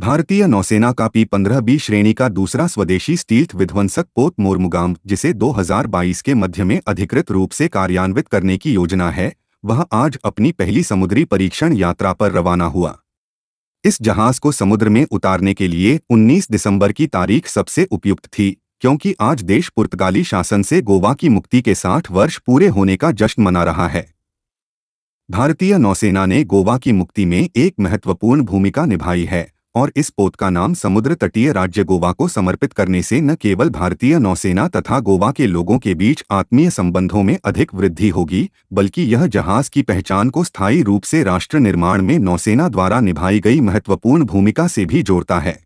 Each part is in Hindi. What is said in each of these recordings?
भारतीय नौसेना का पी पंद्रह बी श्रेणी का दूसरा स्वदेशी स्टील्थ विध्वंसक पोत मोरमुगाम जिसे 2022 के मध्य में अधिकृत रूप से कार्यान्वित करने की योजना है वह आज अपनी पहली समुद्री परीक्षण यात्रा पर रवाना हुआ इस जहाज को समुद्र में उतारने के लिए 19 दिसंबर की तारीख सबसे उपयुक्त थी क्योंकि आज देश पुर्तगाली शासन से गोवा की मुक्ति के साठ वर्ष पूरे होने का जश्न मना रहा है भारतीय नौसेना ने गोवा की मुक्ति में एक महत्वपूर्ण भूमिका निभाई है और इस पोत का नाम समुद्र तटीय राज्य गोवा को समर्पित करने से न केवल भारतीय नौसेना तथा गोवा के लोगों के बीच आत्मीय संबंधों में अधिक वृद्धि होगी बल्कि यह जहाज की पहचान को स्थायी रूप से राष्ट्र निर्माण में नौसेना द्वारा निभाई गई महत्वपूर्ण भूमिका से भी जोड़ता है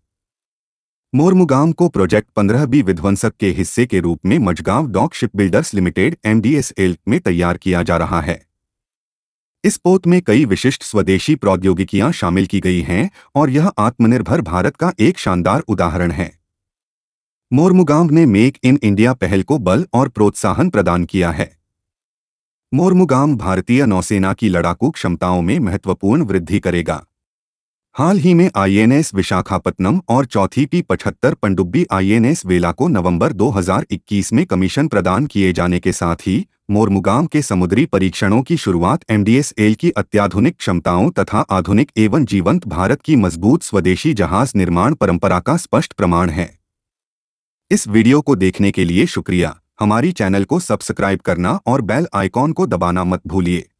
मोरमुगाम को प्रोजेक्ट पंद्रह बी विध्वंसक के हिस्से के रूप में Mazagon dock shipbuilders limited MDSL में तैयार किया जा रहा है इस पोत में कई विशिष्ट स्वदेशी प्रौद्योगिकियां शामिल की गई हैं और यह आत्मनिर्भर भारत का एक शानदार उदाहरण है मोरमुगाम ने मेक इन इंडिया पहल को बल और प्रोत्साहन प्रदान किया है मोरमुगाम भारतीय नौसेना की लड़ाकू क्षमताओं में महत्वपूर्ण वृद्धि करेगा हाल ही में आईएनएस विशाखापत्नम और चौथी पी पचहत्तर पंडुब्बी आईएनएस वेला को नवंबर 2021 में कमीशन प्रदान किए जाने के साथ ही मोरमुगाम के समुद्री परीक्षणों की शुरुआत एमडीएसएल की अत्याधुनिक क्षमताओं तथा आधुनिक एवं जीवंत भारत की मजबूत स्वदेशी जहाज निर्माण परंपरा का स्पष्ट प्रमाण है इस वीडियो को देखने के लिए शुक्रिया हमारी चैनल को सब्सक्राइब करना और बेल आइकॉन को दबाना मत भूलिए